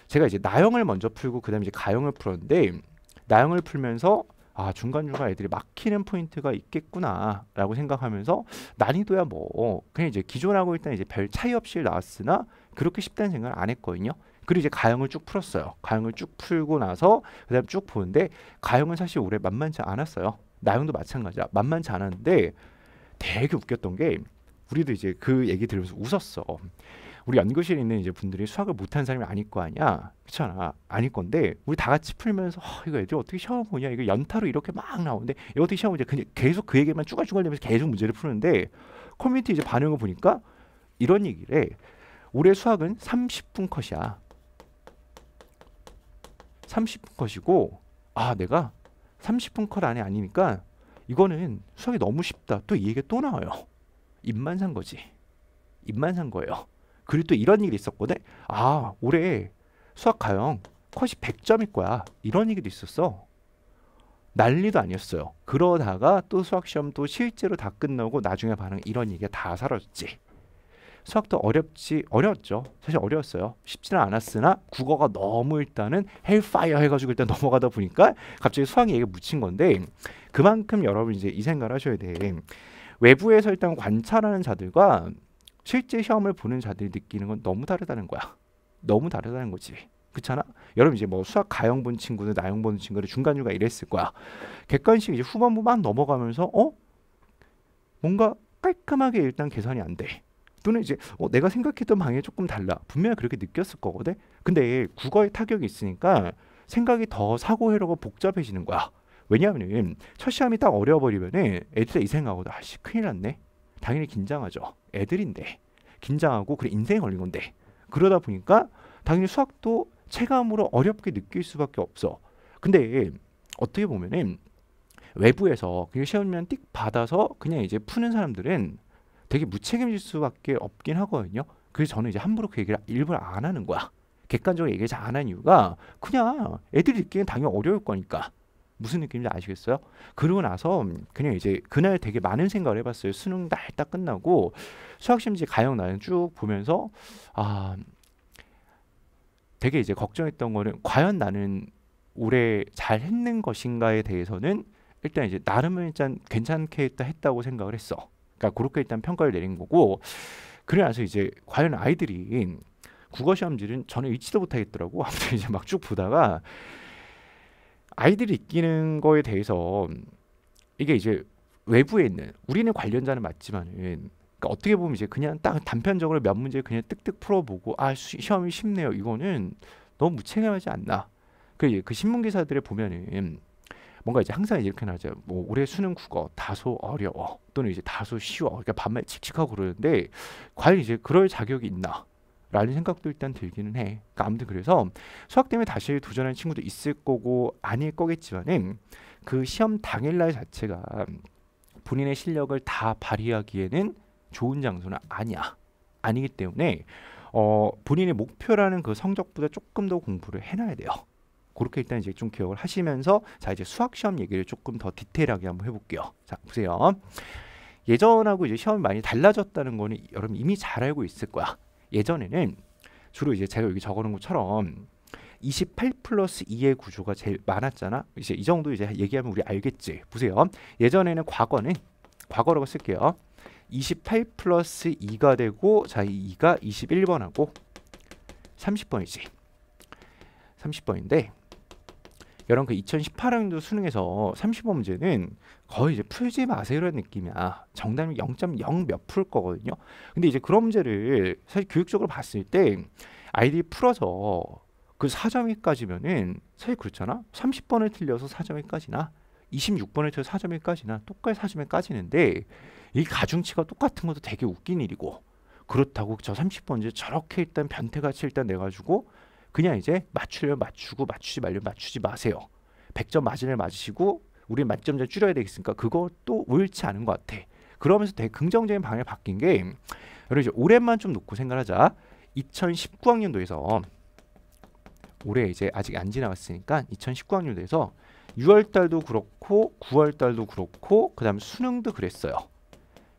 S1: 제가 이제 나형을 먼저 풀고 그다음에 이제 가형을 풀었는데 나형을 풀면서 아 중간중간 애들이 막히는 포인트가 있겠구나라고 생각하면서 난이도야 뭐 그냥 이제 기존하고 일단 이제 별 차이 없이 나왔으나 그렇게 쉽다는 생각을 안 했거든요. 그리고 이제 가형을 쭉 풀었어요. 가형을 쭉 풀고 나서 그다음 쭉 보는데 가형은 사실 올해 만만치 않았어요. 나형도 마찬가지야. 만만치 않았는데 되게 웃겼던 게 우리도 이제 그 얘기 들으면서 웃었어. 우리 연구실에 있는 이제 분들이 수학을 못하는 사람이 아닐 거 아니야. 그렇잖아. 아닐 건데 우리 다 같이 풀면서 어, 이거 애들 어떻게 시험 보냐. 이거 연타로 이렇게 막 나오는데 이거 어떻게 시험 보냐. 그냥 계속 그 얘기만 쭈갈쭈갈대면서 계속 문제를 푸는데 커뮤니티 이제 반응을 보니까 이런 얘기를 해. 올해 수학은 30분 컷이야. 30분 컷이고 아 내가 30분 컷 안에 아니니까 이거는 수학이 너무 쉽다. 또 이 얘기가 또 나와요. 입만 산 거지. 입만 산 거예요. 그리고 또 이런 일이 있었거든. 아, 올해 수학 가형 컷이 100점일 거야. 이런 얘기도 있었어. 난리도 아니었어요. 그러다가 또 수학 시험도 실제로 다 끝나고 나중에 반응 이런 얘기가 다 사라졌지. 수학도 어렵지 어려웠죠. 사실 어려웠어요. 쉽지는 않았으나 국어가 너무 일단은 헬파이어 해가지고 일단 *laughs* 넘어가다 보니까 갑자기 수학 얘기가 묻힌 건데 그만큼 여러분 이제 이 생각을 하셔야 돼. 외부에서 일단 관찰하는 자들과 실제 시험을 보는 자들이 느끼는 건 너무 다르다는 거야. *laughs* 너무 다르다는 거지. 그렇잖아. 여러분 이제 뭐 수학 가형 본친구들 나형 본친구들 중간 중간 이랬을 거야. 객관식 이제 후반부 만 넘어가면서 어 뭔가 깔끔하게 일단 계산이 안 돼. 또는 이제 어, 내가 생각했던 방향이 조금 달라. 분명히 그렇게 느꼈을 거거든. 근데 국어에 타격이 있으니까 생각이 더 사고 회로가 복잡해지는 거야. 왜냐하면 첫 시험이 딱어려워버리면 애들이 이 생각하고 아씨 큰일 났네. 당연히 긴장하죠. 애들인데 긴장하고 그래 인생 에 걸린 건데 그러다 보니까 당연히 수학도 체감으로 어렵게 느낄 수밖에 없어. 근데 어떻게 보면은 외부에서 그냥 시험면 띡 받아서 그냥 이제 푸는 사람들은 되게 무책임질 수밖에 없긴 하거든요. 그래서 저는 이제 함부로 그 얘기를 일부러 안 하는 거야. 객관적으로 얘기하지않하 이유가 그냥 애들이 느끼엔 당연히 어려울 거니까. 무슨 느낌인지 아시겠어요? 그러고 나서 그냥 이제 그날 되게 많은 생각을 해봤어요. 수능 날 딱 끝나고 수학심지 가형 나는 쭉 보면서 아 되게 이제 걱정했던 거는 과연 나는 올해 잘 했는 것인가에 대해서는 일단 이제 나름은 일단 괜찮게 했다 했다고 생각을 했어. 그러니까 그렇게 일단 평가를 내린 거고 그래 나서 이제 과연 아이들이 국어 시험지는 전혀 잊지도 못하겠더라고. *laughs* 아무튼 이제 막 쭉 보다가 아이들이 이끼는 거에 대해서 이게 이제 외부에 있는 우리는 관련자는 맞지만 예, 그러니까 어떻게 보면 이제 그냥 딱 단편적으로 몇 문제 그냥 뜩뜩 풀어보고 아 시험이 쉽네요 이거는 너무 무책임하지 않나 그, 예, 그 신문 기사들을 보면은 뭔가 이제 항상 이렇게 나죠 뭐 올해 수능 국어 다소 어려워 또는 이제 다소 쉬워 그러니까 반말 칙칙하고 그러는데 과연 이제 그럴 자격이 있나 라는 생각도 일단 들기는 해. 그러니까 아무튼 그래서 수학 때문에 다시 도전하는 친구도 있을 거고 아닐 거겠지만은 그 시험 당일날 자체가 본인의 실력을 다 발휘하기에는 좋은 장소는 아니야. 아니기 때문에 어, 본인의 목표라는 그 성적보다 조금 더 공부를 해놔야 돼요. 그렇게 일단 이제 좀 기억을 하시면서 자 이제 수학 시험 얘기를 조금 더 디테일하게 한번 해볼게요. 자 보세요. 예전하고 이제 시험이 많이 달라졌다는 거는 여러분 이미 잘 알고 있을 거야. 예전에는 주로 이제 제가 여기 적어놓은 것처럼 28 플러스 2의 구조가 제일 많았잖아. 이제 이 정도 이제 얘기하면 우리 알겠지. 보세요. 예전에는 과거는 과거라고 쓸게요. 28 플러스 2가 되고 자, 2가 21번하고 30번이지. 30번인데 이런 그 2018학년도 수능에서 30번 문제는 거의 이제 풀지 마세요 이런 느낌이야. 아, 정답이 0.0 몇 풀 거거든요. 근데 이제 그런 문제를 사실 교육적으로 봤을 때 아이들이 풀어서 그 4점이까지면은 사실 그렇잖아. 30번을 틀려서 4점이까지나 26번을 틀려서 4점이까지나 똑같이 4점이까지는데 이 가중치가 똑같은 것도 되게 웃긴 일이고 그렇다고 저 30번째 저렇게 일단 변태같이 일단 내가지고 그냥 이제 맞추려 면 맞추고 맞추지 말려 면 맞추지 마세요. 100점 마진을 맞으시고 우리 만점점 줄여야 되겠으니까 그것도 옳지 않은 것 같아. 그러면서 되게 긍정적인 방향이 바뀐 게 여러분 이제 올해만 좀 놓고 생각하자. 2019학년도에서 올해 이제 아직 안 지나갔으니까 2019학년도에서 6월 달도 그렇고 9월 달도 그렇고 그다음 수능도 그랬어요.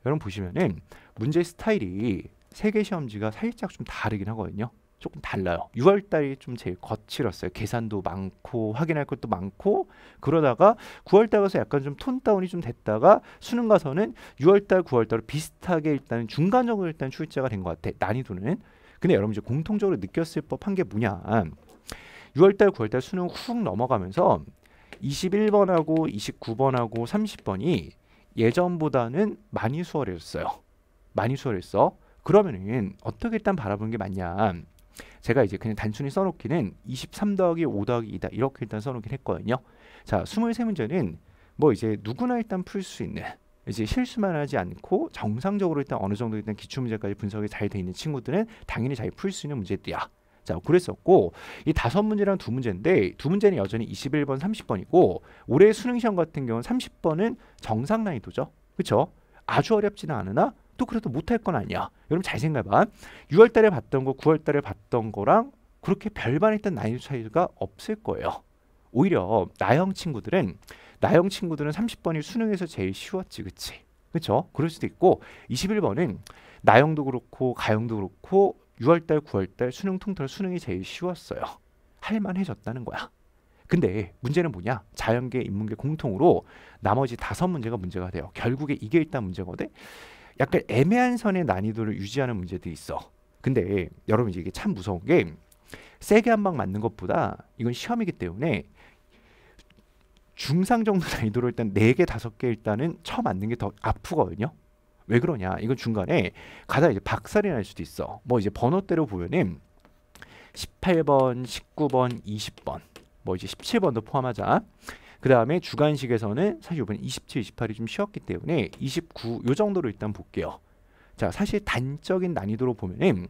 S1: 여러분 보시면은 문제 스타일이 세계 시험지가 살짝 좀 다르긴 하거든요. 조금 달라요. 6월 달이 좀 제일 거칠었어요. 계산도 많고 확인할 것도 많고 그러다가 9월 달 가서 약간 좀톤 다운이 좀 됐다가 수능 가서는 6월 달, 9월 달 비슷하게 일단 중간적으로 일단 출제가 된 것 같아. 난이도는. 근데 여러분 이제 공통적으로 느꼈을 법한 게 뭐냐? 6월 달, 9월 달 수능 훅 넘어가면서 21번하고 29번하고 30번이 예전보다는 많이 수월해졌어요. 많이 수월했어. 그러면은 어떻게 일단 바라보는 게 맞냐? 제가 이제 그냥 단순히 써놓기는 23 더하기 5 더하기 2다 이렇게 일단 써놓긴 했거든요. 자 23문제는 뭐 이제 누구나 일단 풀 수 있는 이제 실수만 하지 않고 정상적으로 일단 어느 정도 일단 기출 문제까지 분석이 잘 돼 있는 친구들은 당연히 잘 풀 수 있는 문제들이야. 자, 그랬었고 이 다섯 문제랑 두 문제인데 두 문제는 여전히 21번, 30번이고 올해 수능 시험 같은 경우는 30번은 정상 난이도죠. 그렇죠? 아주 어렵지는 않으나 또 그래도 못할 건 아니야. 여러분 잘 생각해봐. 6월달에 봤던 거, 9월달에 봤던 거랑 그렇게 별반했던 나이 차이가 없을 거예요. 오히려 나형 친구들은 나형 친구들은 30번이 수능에서 제일 쉬웠지, 그치? 그쵸 그럴 수도 있고 21번은 나형도 그렇고 가형도 그렇고 6월달, 9월달 수능 통틀어 수능이 제일 쉬웠어요. 할만해졌다는 거야. 근데 문제는 뭐냐? 자연계, 인문계 공통으로 나머지 다섯 문제가 문제가 돼요. 결국에 이게 일단 문제거든. 약간 애매한 선의 난이도를 유지하는 문제도 있어. 근데 여러분 이게참 무서운 게 세게 한 방 맞는 것보다 이건 시험이기 때문에 중상 정도 *laughs* 난이도로 일단 네개 다섯 개 일단은 처 맞는 게 더 아프거든요. 왜 그러냐? 이건 중간에 가다 이제 박살이 날 수도 있어. 뭐 이제 번호대로 보면은 18번, 19번, 20번, 뭐 이제 17번도 포함하자. 그 다음에 주간식에서는 사실 이번에 27, 28이 좀 쉬었기 때문에 29 요 정도로 일단 볼게요. 자, 사실 단적인 난이도로 보면은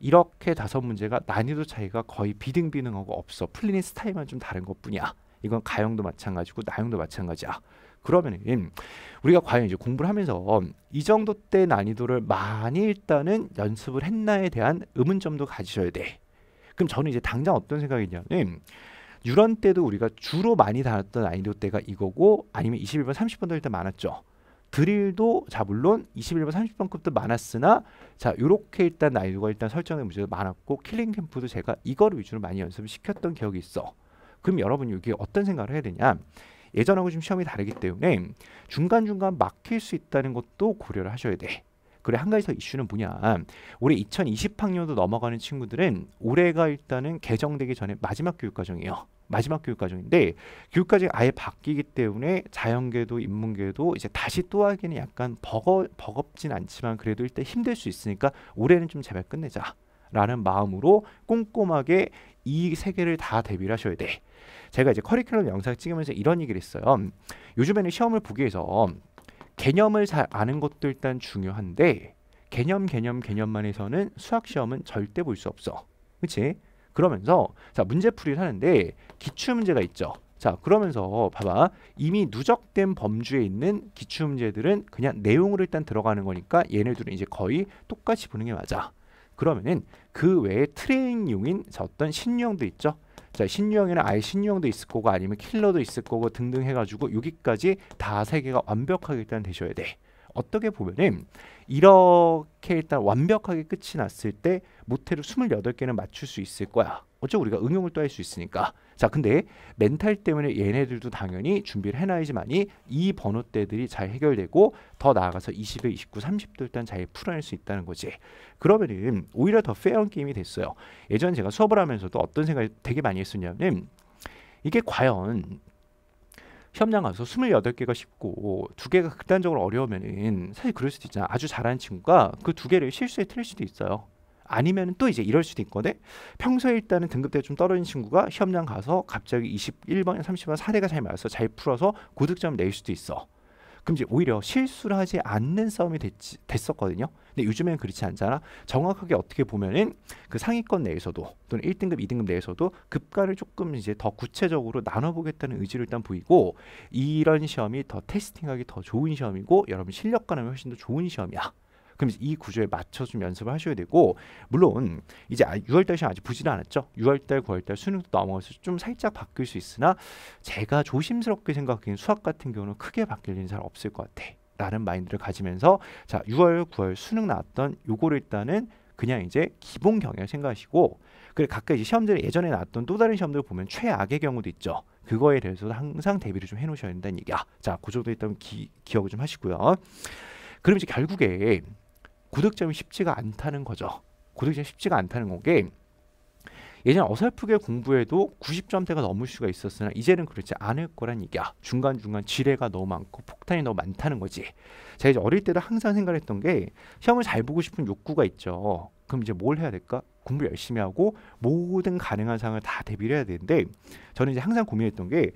S1: 이렇게 다섯 문제가 난이도 차이가 거의 비등비등하고 없어. 풀리는 스타일만 좀 다른 것뿐이야. 이건 가형도 마찬가지고 나형도 마찬가지야. 그러면은 우리가 과연 이제 공부를 하면서 이 정도 때 난이도를 많이 일단은 연습을 했나에 대한 의문점도 가지셔야 돼. 그럼 저는 이제 당장 어떤 생각이냐면 유런 때도 우리가 주로 많이 다뤘던 아이디 때가 이거고 아니면 21번, 30번도 일단 많았죠. 드릴도 자 물론 21번, 30번급도 많았으나 자 요렇게 일단 난이도가 일단 설정의 문제도 많았고 킬링 캠프도 제가 이걸 위주로 많이 연습을 시켰던 기억이 있어. 그럼 여러분 여기 어떤 생각을 해야 되냐? 예전하고 지금 시험이 다르기 때문에 중간중간 막힐 수 있다는 것도 고려를 하셔야 돼. 그리고 한 가지 더 이슈는 뭐냐. 올해 2020학년도 넘어가는 친구들은 올해가 일단은 개정되기 전에 마지막 교육과정이에요. 마지막 교육과정인데 교육과정이 아예 바뀌기 때문에 자연계도 인문계도 이제 다시 또 하기는 약간 버거, 버겁진 않지만 그래도 일단 힘들 수 있으니까 올해는 좀 제발 끝내자 라는 마음으로 꼼꼼하게 이 세 개를 다 대비를 하셔야 돼 제가 이제 커리큘럼 영상 찍으면서 이런 얘기를 했어요 요즘에는 시험을 보기 위해서 개념을 잘 아는 것도 일단 중요한데 개념 개념 개념만에서는 수학 시험은 절대 볼 수 없어. 그렇지? 그러면서 자 문제풀이를 하는데 기출 문제가 있죠. 자 그러면서 봐봐 이미 누적된 범주에 있는 기출 문제들은 그냥 내용으로 일단 들어가는 거니까 얘네들은 이제 거의 똑같이 보는 게 맞아. 그러면은 그 외에 트레이닝용인 어떤 신용도 있죠. 자 신유형에는 아예 신유형도 있을 거고 아니면 킬러도 있을 거고 등등 해가지고 여기까지 다세 개가 완벽하게 일단 되셔야 돼. 어떻게 보면은 이렇게 일단 완벽하게 끝이 났을 때 모태로 28개는 맞출 수 있을 거야. 어차피 우리가 응용을 또 할 수 있으니까. 자 근데 멘탈 때문에 얘네들도 당연히 준비를 해놔야지만이 이 번호대들이 잘 해결되고 더 나아가서 20에 29, 30도 일단 잘 풀어낼 수 있다는 거지 그러면은 오히려 더 페어한 게임이 됐어요 예전 제가 수업을 하면서도 어떤 생각을 되게 많이 했었냐면 이게 과연 시험장 가서 28개가 쉽고 두 개가 극단적으로 어려우면은 사실 그럴 수도 있잖아. 아주 잘하는 친구가 그 두 개를 실수에 틀릴 수도 있어요. 아니면 또 이제 이럴 수도 있거든. 평소에 일단은 등급대가 좀 떨어진 친구가 시험장 가서 갑자기 21번, 30번 사례가 잘 맞아서 잘 풀어서 고득점 낼 수도 있어. 그럼 이제 오히려 실수를 하지 않는 싸움이 됐지, 됐었거든요. 근데 요즘엔 그렇지 않잖아. 정확하게 어떻게 보면은 그 상위권 내에서도 또는 1등급, 2등급 내에서도 급가를 조금 이제 더 구체적으로 나눠보겠다는 의지를 일단 보이고 이런 시험이 더 테스팅하기 더 좋은 시험이고 여러분 실력 가늠면 훨씬 더 좋은 시험이야. 그럼 이 구조에 맞춰 서 연습을 하셔야 되고 물론 이제 6월 아, 달시 아직 보지는 않았죠. 6월 달, 9월 달 수능도 넘어가서 좀 살짝 바뀔 수 있으나 제가 조심스럽게 생각하기엔 수학 같은 경우는 크게 바뀔 일은 잘 없을 것 같아. 라는 마인드를 가지면서 자 6월 9월 수능 나왔던 요거를 일단은 그냥 이제 기본 경향 생각하시고 그래 가까이 시험들 예전에 나왔던 또 다른 시험들 보면 최악의 경우도 있죠. 그거에 대해서 도 항상 대비를 좀 해놓으셔야 된다는 얘기야. 자, 그 정도 일단 기, 기억을 좀 하시고요. 그럼 이제 결국에 구득점이 쉽지가 않다는 거죠. 구득점이 쉽지가 않다는 건게 예전 어설프게 공부해도 90점대가 넘을 수가 있었으나 이제는 그렇지 않을 거란 얘기야. 중간중간 지뢰가 너무 많고 폭탄이 너무 많다는 거지. 제가 이제 어릴 때도 항상 생각했던 게 시험을 잘 보고 싶은 욕구가 있죠. 그럼 이제 뭘 해야 될까? 공부 열심히 하고 모든 가능한 상황을 다 대비를 해야 되는데 저는 이제 항상 고민했던 게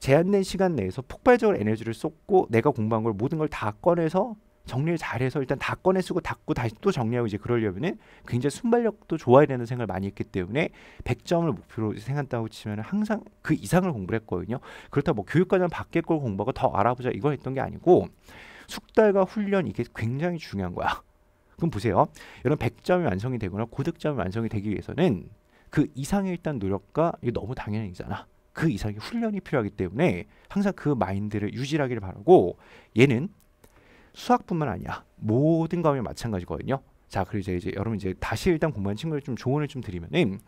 S1: 제한된 시간 내에서 폭발적으로 에너지를 쏟고 내가 공부한 걸 모든 걸 다 꺼내서 정리를 잘해서 일단 다 꺼내 쓰고 닫고 다시 또 정리하고 이제 그러려면은 굉장히 순발력도 좋아야 되는 생각을 많이 했기 때문에 100점을 목표로 생각한다고 치면 항상 그 이상을 공부를 했거든요. 그렇다 뭐 교육과정 밖의 걸 공부하고 더 알아보자 이걸 했던 게 아니고 숙달과 훈련 이게 굉장히 중요한 거야. 그럼 보세요. 이런 100점이 완성이 되거나 고득점이 완성이 되기 위해서는 그 이상의 일단 노력과 이게 너무 당연한 일이잖아. 그 이상의 훈련이 필요하기 때문에 항상 그 마인드를 유지하기를 바라고 얘는 수학뿐만 아니라 모든 과목이 마찬가지거든요. 자, 그리고 이제, 여러분 이제 다시 일단 공부한 친구들 좀 조언을 좀 드리면은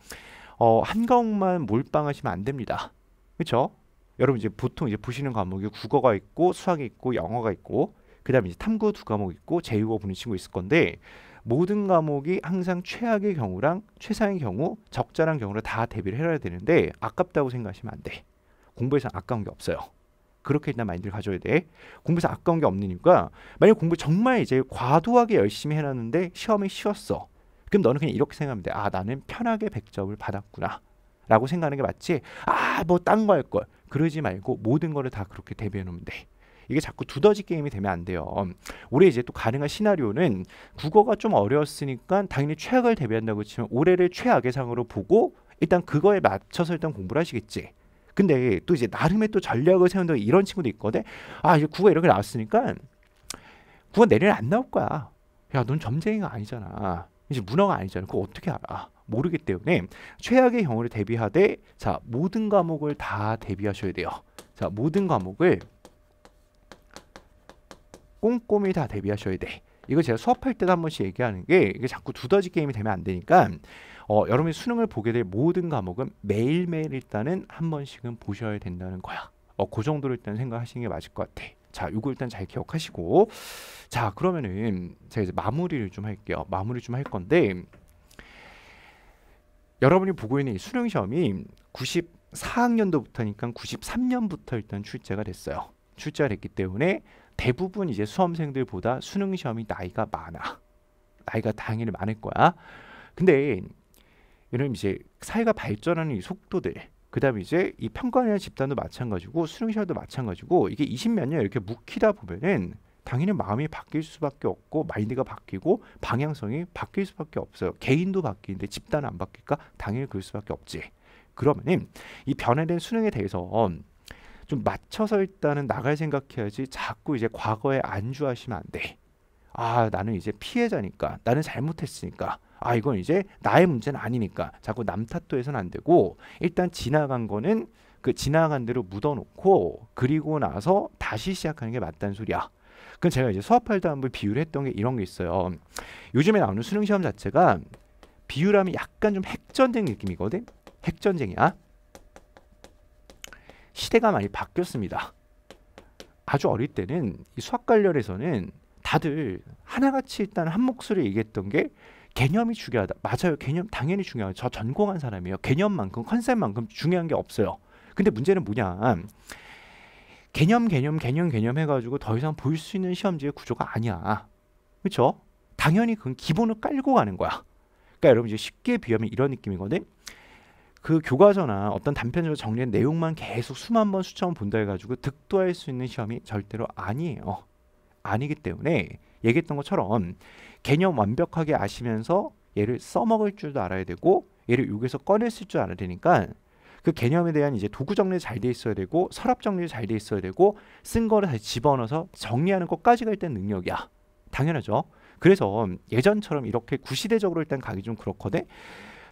S1: 어, 한 과목만 몰빵하시면 안 됩니다. 그렇죠? 여러분 이제 보통 이제 보시는 과목이 국어가 있고 수학이 있고 영어가 있고 그다음에 이제 탐구 두 과목 있고 제휴어 보는 친구 있을 건데 모든 과목이 항상 최악의 경우랑 최상의 경우 적절한 경우로 다 대비를 해야 되는데 아깝다고 생각하시면 안 돼. 공부에서 아까운 게 없어요. 그렇게 일단 마인드를 가져야 돼. 공부에서 아까운 게 없으니까 만약 공부 정말 이제 과도하게 열심히 해놨는데 시험이 쉬웠어. 그럼 너는 그냥 이렇게 생각하면 돼. 아 나는 편하게 100점을 받았구나. 라고 생각하는 게 맞지 아 뭐 딴 거 할걸 그러지 말고 모든 거를 다 그렇게 대비해 놓으면 돼 이게 자꾸 두더지 게임이 되면 안 돼요 올해 이제 또 가능한 시나리오는 국어가 좀 어려웠으니까 당연히 최악을 대비한다고 치면 올해를 최악의 상으로 보고 일단 그거에 맞춰서 일단 공부를 하시겠지 근데 또 이제 나름의 또 전략을 세운다 이런 친구도 있거든. 아 이제 구가 이렇게 나왔으니까 구가 내일 안 나올 거야. 야넌 점쟁이가 아니잖아. 이제 문어가 아니잖아. 그거 어떻게 알아? 모르기 때문에 최악의 경우를 대비하되 자 모든 과목을 다 대비하셔야 돼요. 자 모든 과목을 꼼꼼히 다 대비하셔야 돼. 이거 제가 수업할 때도 한 번씩 얘기하는 게 이게 자꾸 두더지 게임이 되면 안 되니까 어, 여러분이 수능을 보게 될 모든 과목은 매일매일 일단은 한 번씩은 보셔야 된다는 거야. 어, 그 정도로 일단 생각하시는 게 맞을 것 같아. 자, 이거 일단 잘 기억하시고. 자, 그러면은 제가 이제 마무리를 좀 할게요. 마무리 좀 할 건데 여러분이 보고 있는 이 수능 시험이 94학년도부터니까 93년부터 일단 출제가 됐어요. 출제가 됐기 때문에 대부분 이제 수험생들보다 수능 시험이 나이가 많아. 나이가 당연히 많을 거야. 근데 이런 이제 사회가 발전하는 이 속도들 그다음에 이제 이 평가하는 집단도 마찬가지고 수능시험도 마찬가지고 이게 20몇 년 이렇게 묵히다 보면은 당연히 마음이 바뀔 수밖에 없고 마인드가 바뀌고 방향성이 바뀔 수밖에 없어요. 개인도 바뀌는데 집단은 안 바뀔까? 당연히 그럴 수밖에 없지. 그러면은 이 변화된 수능에 대해서 좀 맞춰서 일단은 나갈 생각해야지 자꾸 이제 과거에 안주하시면 안 돼. 아, 나는 이제 피해자니까. 나는 잘못했으니까. 아 이건 이제 나의 문제는 아니니까 자꾸 남 탓도해서는 안 되고 일단 지나간 거는 그 지나간 대로 묻어놓고 그리고 나서 다시 시작하는 게 맞다는 소리야. 그건 제가 이제 수업할 때 한번 비유를 했던 게 이런 게 있어요. 요즘에 나오는 수능 시험 자체가 비유라면 약간 좀 핵전쟁 느낌이거든. 핵전쟁이야. 시대가 많이 바뀌었습니다. 아주 어릴 때는 이 수학 관련해서는 다들 하나같이 일단 한 목소리 얘기했던 게 개념이 중요하다. 맞아요. 개념 당연히 중요해요. 저 전공한 사람이에요. 개념만큼 컨셉만큼 중요한 게 없어요. 근데 문제는 뭐냐? 개념 개념 개념 개념 해가지고 더 이상 볼 수 있는 시험지의 구조가 아니야. 그렇죠? 당연히 그건 기본을 깔고 가는 거야. 그러니까 여러분 이제 쉽게 비하면 이런 느낌이거든. 그 교과서나 어떤 단편으로 정리한 내용만 계속 수만 번 수천 번 본다 해가지고 득도할 수 있는 시험이 절대로 아니에요. 아니기 때문에 얘기했던 것처럼 개념 완벽하게 아시면서 얘를 써먹을 줄도 알아야 되고 얘를 여기서 꺼냈을줄 알아야 되니까 그 개념에 대한 이제 도구 정리 잘돼 있어야 되고 서랍 정리 잘돼 있어야 되고 쓴 거를 다시 집어넣어서 정리하는 것까지 갈땐 능력이야. 당연하죠. 그래서 예전처럼 이렇게 구시대적으로 일단 가기 좀 그렇거든.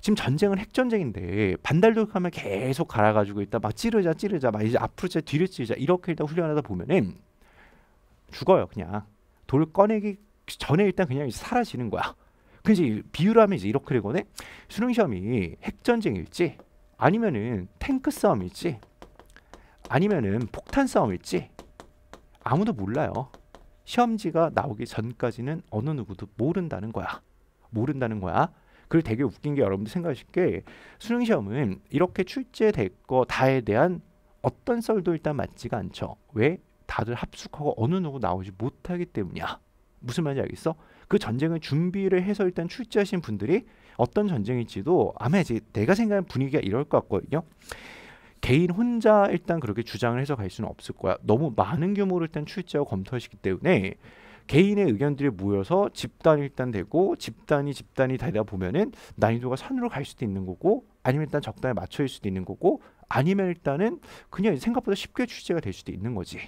S1: 지금 전쟁은 핵전쟁인데 반달도하면 계속 갈아가지고 있다 막 찌르자 찌르자 막 이제 앞으로 찌르자 뒤로 찌르자 이렇게 일단 훈련하다 보면은 죽어요 그냥 돌 꺼내기 전에 일단 그냥 사라지는 거야. 그지 비유를 하면 이제 이렇게 되거든. 수능 시험이 핵 전쟁일지 아니면은 탱크 싸움일지 아니면은 폭탄 싸움일지 아무도 몰라요. 시험지가 나오기 전까지는 어느 누구도 모른다는 거야. 모른다는 거야. 그걸 되게 웃긴 게 여러분들 생각하실 게 수능 시험은 이렇게 출제될 거 다에 대한 어떤 썰도 일단 맞지가 않죠. 왜? 다들 합숙하고 어느 누구 나오지 못하기 때문이야. 무슨 말인지 알겠어? 그 전쟁을 준비를 해서 일단 출제하신 분들이 어떤 전쟁일지도 아마 이제 내가 생각하는 분위기가 이럴 것 같거든요. 개인 혼자 일단 그렇게 주장을 해서 갈 수는 없을 거야. 너무 많은 규모를 일단 출제하고 검토하시기 때문에 개인의 의견들이 모여서 집단이 일단 되고 집단이 집단이 되다 보면은 난이도가 산으로 갈 수도 있는 거고 아니면 일단 적당히 맞춰질 수도 있는 거고 아니면 일단은 그냥 생각보다 쉽게 출제가 될 수도 있는 거지.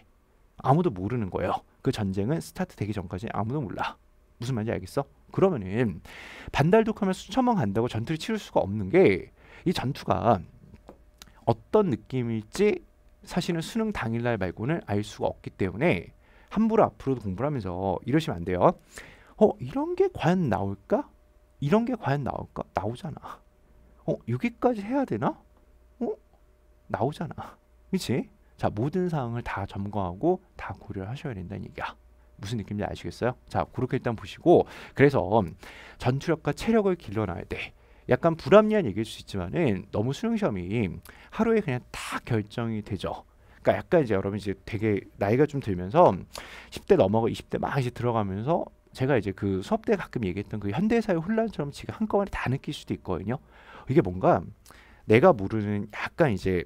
S1: 아무도 모르는 거예요. 그 전쟁은 스타트 되기 전까지 아무도 몰라. 무슨 말인지 알겠어? 그러면은 반달독하면 수천만 간다고 전투를 치를 수가 없는 게 이 전투가 어떤 느낌일지 사실은 수능 당일날 말고는 알 수가 없기 때문에 함부로 앞으로도 공부를 하면서 이러시면 안 돼요. 어 이런 게 과연 나올까? 이런 게 과연 나올까? 나오잖아. 어 여기까지 해야 되나? 어 나오잖아. 그치? 자 모든 사항을 다 점검하고 다 고려하셔야 된다는 얘기야. 무슨 느낌인지 아시겠어요? 자 그렇게 일단 보시고 그래서 전투력과 체력을 길러놔야 돼. 약간 불합리한 얘기일 수 있지만은 너무 수능 시험이 하루에 그냥 다 결정이 되죠. 그러니까 약간 이제 여러분 이제 되게 나이가 좀 들면서 10대 넘어가 20대 막 이제 들어가면서 제가 이제 그 수업 때 가끔 얘기했던 그 현대사의 혼란처럼 지금 한꺼번에 다 느낄 수도 있거든요. 이게 뭔가 내가 모르는 약간 이제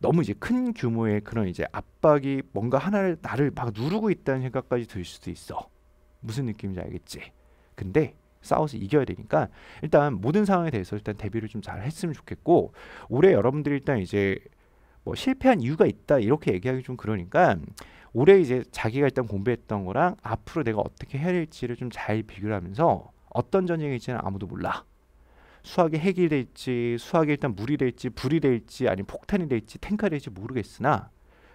S1: 너무 이제 큰 규모의 그런 이제 압박이 뭔가 하나를 나를 막 누르고 있다는 생각까지 들 수도 있어. 무슨 느낌인지 알겠지? 근데 싸워서 이겨야 되니까 일단 모든 상황에 대해서 일단 대비를 좀 잘 했으면 좋겠고 올해 여러분들이 일단 이제 뭐 실패한 이유가 있다 이렇게 얘기하기 좀 그러니까 올해 이제 자기가 일단 공부했던 거랑 앞으로 내가 어떻게 해야 될지를 좀 잘 비교를 하면서 어떤 전쟁일지는 아무도 몰라 수학이 핵이 될지 수학이 일단 물이 될지 불이 될지 아니면 폭탄이 될지 탱크가 될지 모르겠으나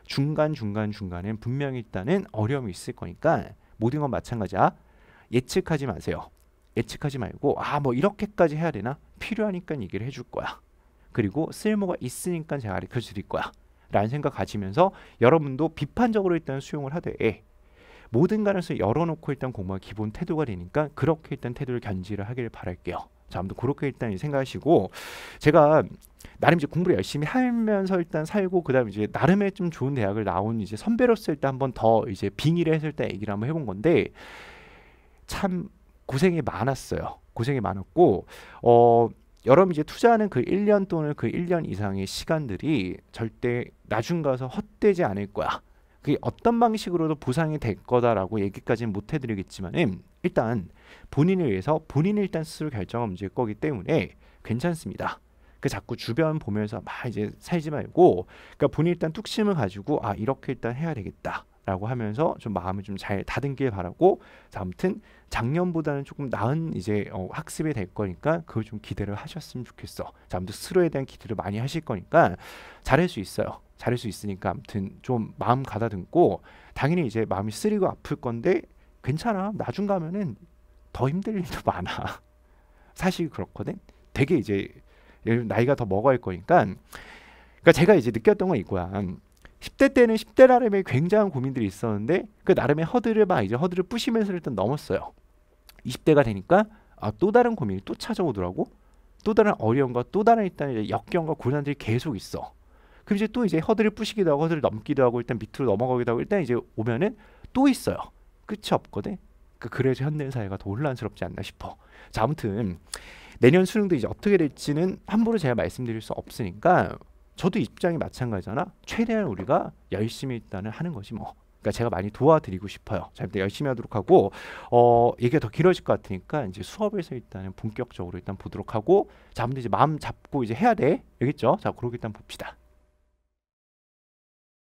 S1: 중간 중간 중간엔 분명히 일단은 어려움이 있을 거니까 모든 건 마찬가지야 예측하지 마세요 예측하지 말고 아 뭐 이렇게까지 해야 되나 필요하니까 얘기를 해줄 거야 그리고 쓸모가 있으니까 제가 가르쳐 드릴 거야 라는 생각 가지면서 여러분도 비판적으로 일단 수용을 하되 예. 모든 가능성을 열어놓고 일단 공부가 기본 태도가 되니까 그렇게 일단 태도를 견지를 하기를 바랄게요 자, 아무튼 그렇게 일단 생각하시고 제가 나름 이제 공부를 열심히 하면서 일단 살고 그다음에 이제 나름의 좀 좋은 대학을 나온 이제 선배로서 일단 한번 더 이제 빙의를 했을 때 얘기를 한번 해본 건데 참 고생이 많았어요. 고생이 많았고 어 여러분 이제 투자하는 그 1년 또는 그 1년 이상의 시간들이 절대 나중 가서 헛되지 않을 거야. 그게 어떤 방식으로도 보상이 될 거다라고 얘기까지는 못 해드리겠지만 일단 본인을 위해서 본인이 일단 스스로 결정을 움직일 거기 때문에 괜찮습니다. 그 자꾸 주변 보면서 막 이제 살지 말고 그러니까 본인 일단 뚝심을 가지고 아 이렇게 일단 해야 되겠다. 라고 하면서 좀 마음을 좀 잘 다듬길 바라고 아무튼 작년보다는 조금 나은 이제 어, 학습이 될 거니까 그걸 좀 기대를 하셨으면 좋겠어. 자, 아무튼 스스로에 대한 기대를 많이 하실 거니까 잘할 수 있어요. 잘를수 있으니까 아무튼 좀 마음 가다듬고 당연히 이제 마음이 쓰리고 아플 건데 괜찮아 나중 가면은 더 힘들 일도 *laughs* 많아 사실 그렇거든 되게 이제 나이가 더 먹어야 할 거니까 그러니까 제가 이제 느꼈던 건 이거야 10대 때는 10대 나름의 굉장한 고민들이 있었는데 그 나름의 허들을 막 이제 허들을 뿌시면서 일단 넘었어요 20대가 되니까 아, 또 다른 고민이 또 찾아오더라고 또 다른 어려움과 또 다른 일단 역경과 고난들이 계속 있어 그럼 이제 또 이제 허들을 부시기도 하고 허들을 넘기도 하고 일단 밑으로 넘어가기도 하고 일단 이제 오면은 또 있어요. 끝이 없거든. 그 그래서 현대 사회가 더 혼란스럽지 않나 싶어. 자 아무튼 내년 수능도 이제 어떻게 될지는 함부로 제가 말씀드릴 수 없으니까 저도 입장이 마찬가지잖아. 최대한 우리가 열심히 일단은 하는 거지 뭐. 그러니까 제가 많이 도와드리고 싶어요. 자, 일단 열심히 하도록 하고 어, 얘기가 더 길어질 것 같으니까 이제 수업에서 일단은 본격적으로 일단 보도록 하고 자, 아무튼 이제 마음 잡고 이제 해야 돼. 알겠죠? 자, 그러고 일단 봅시다.